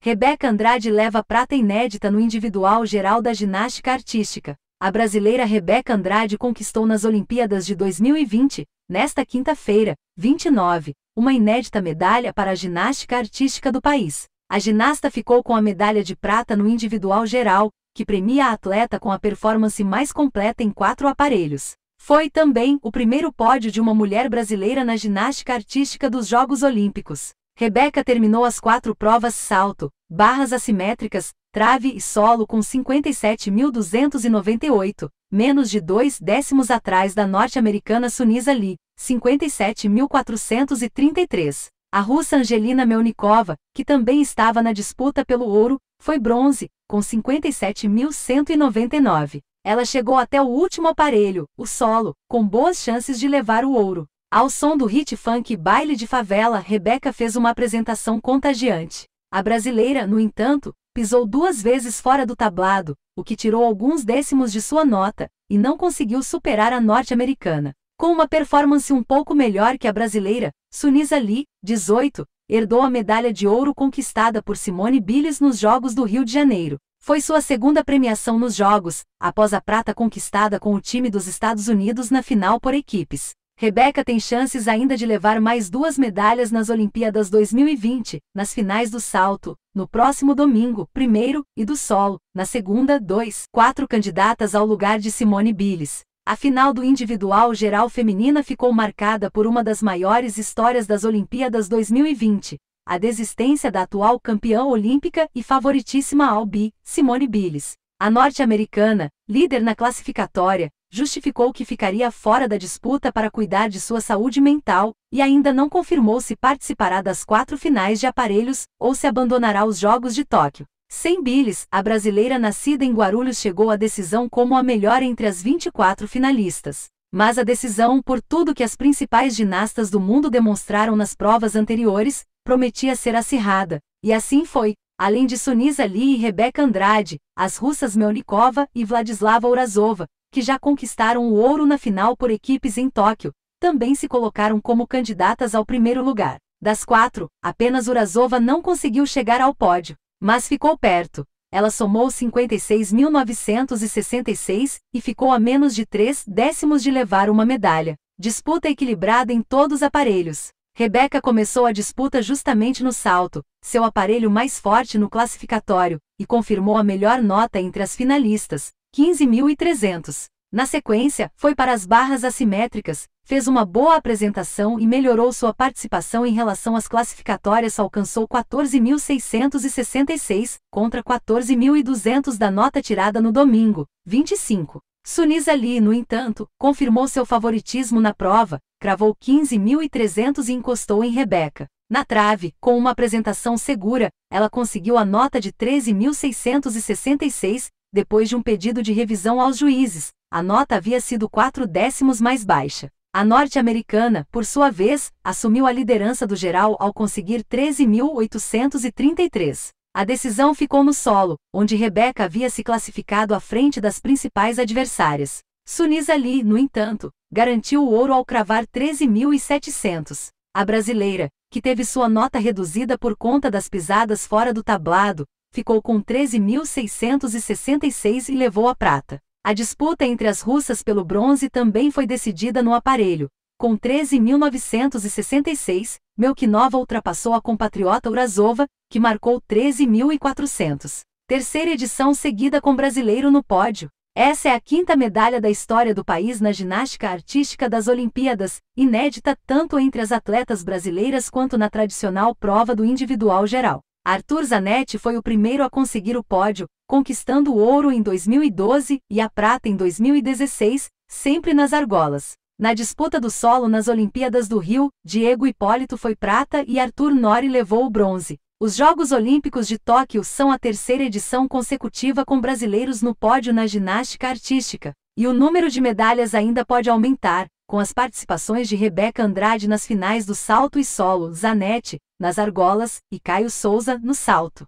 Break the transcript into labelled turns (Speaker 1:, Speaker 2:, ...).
Speaker 1: Rebeca Andrade leva prata inédita no individual geral da ginástica artística. A brasileira Rebeca Andrade conquistou nas Olimpíadas de 2020, nesta quinta-feira, 29, uma inédita medalha para a ginástica artística do país. A ginasta ficou com a medalha de prata no individual geral, que premia a atleta com a performance mais completa em quatro aparelhos. Foi também o primeiro pódio de uma mulher brasileira na ginástica artística dos Jogos Olímpicos. Rebeca terminou as quatro provas salto, barras assimétricas, trave e solo com 57.298, menos de dois décimos atrás da norte-americana Sunisa Lee, 57.433. A russa Angelina Melnikova, que também estava na disputa pelo ouro, foi bronze, com 57.199. Ela chegou até o último aparelho, o solo, com boas chances de levar o ouro. Ao som do hit funk Baile de Favela, Rebeca fez uma apresentação contagiante. A brasileira, no entanto, pisou duas vezes fora do tablado, o que tirou alguns décimos de sua nota, e não conseguiu superar a norte-americana. Com uma performance um pouco melhor que a brasileira, Sunisa Lee, 18, herdou a medalha de ouro conquistada por Simone Biles nos Jogos do Rio de Janeiro. Foi sua segunda premiação nos Jogos, após a prata conquistada com o time dos Estados Unidos na final por equipes. Rebeca tem chances ainda de levar mais duas medalhas nas Olimpíadas 2020, nas finais do salto, no próximo domingo, primeiro, e do solo, na segunda, dois, quatro candidatas ao lugar de Simone Biles. A final do individual geral feminina ficou marcada por uma das maiores histórias das Olimpíadas 2020, a desistência da atual campeã olímpica e favoritíssima ao Simone Biles. A norte-americana, líder na classificatória, justificou que ficaria fora da disputa para cuidar de sua saúde mental, e ainda não confirmou se participará das quatro finais de aparelhos ou se abandonará os Jogos de Tóquio. Sem Biles, a brasileira nascida em Guarulhos chegou à decisão como a melhor entre as 24 finalistas. Mas a decisão, por tudo que as principais ginastas do mundo demonstraram nas provas anteriores, prometia ser acirrada, e assim foi além de Sunisa Lee e Rebeca Andrade, as russas Melnikova e Vladislava Urazova, que já conquistaram o ouro na final por equipes em Tóquio, também se colocaram como candidatas ao primeiro lugar. Das quatro, apenas Urazova não conseguiu chegar ao pódio, mas ficou perto. Ela somou 56.966 e ficou a menos de três décimos de levar uma medalha. Disputa equilibrada em todos os aparelhos. Rebeca começou a disputa justamente no salto, seu aparelho mais forte no classificatório, e confirmou a melhor nota entre as finalistas, 15.300. Na sequência, foi para as barras assimétricas, fez uma boa apresentação e melhorou sua participação em relação às classificatórias, alcançou 14.666 contra 14.200 da nota tirada no domingo, 25. Sunisa Lee, no entanto, confirmou seu favoritismo na prova, cravou 15.300 e encostou em Rebeca. Na trave, com uma apresentação segura, ela conseguiu a nota de 13.666, depois de um pedido de revisão aos juízes. A nota havia sido quatro décimos mais baixa. A norte-americana, por sua vez, assumiu a liderança do geral ao conseguir 13.833. A decisão ficou no solo, onde Rebeca havia se classificado à frente das principais adversárias. Sunisa Lee, no entanto, garantiu o ouro ao cravar 13.700. A brasileira, que teve sua nota reduzida por conta das pisadas fora do tablado, ficou com 13.666 e levou a prata. A disputa entre as russas pelo bronze também foi decidida no aparelho. Com 13.966, Melkinova ultrapassou a compatriota Urazova, que marcou 13.400. Terceira edição seguida com brasileiro no pódio. Essa é a quinta medalha da história do país na ginástica artística das Olimpíadas, inédita tanto entre as atletas brasileiras quanto na tradicional prova do individual geral. Arthur Zanetti foi o primeiro a conseguir o pódio, conquistando o ouro em 2012 e a prata em 2016, sempre nas argolas. Na disputa do solo nas Olimpíadas do Rio, Diego Hipólito foi prata e Arthur Nori levou o bronze. Os Jogos Olímpicos de Tóquio são a terceira edição consecutiva com brasileiros no pódio na ginástica artística, e o número de medalhas ainda pode aumentar, com as participações de Rebeca Andrade nas finais do salto e solo, Zanetti, nas argolas, e Caio Souza, no salto.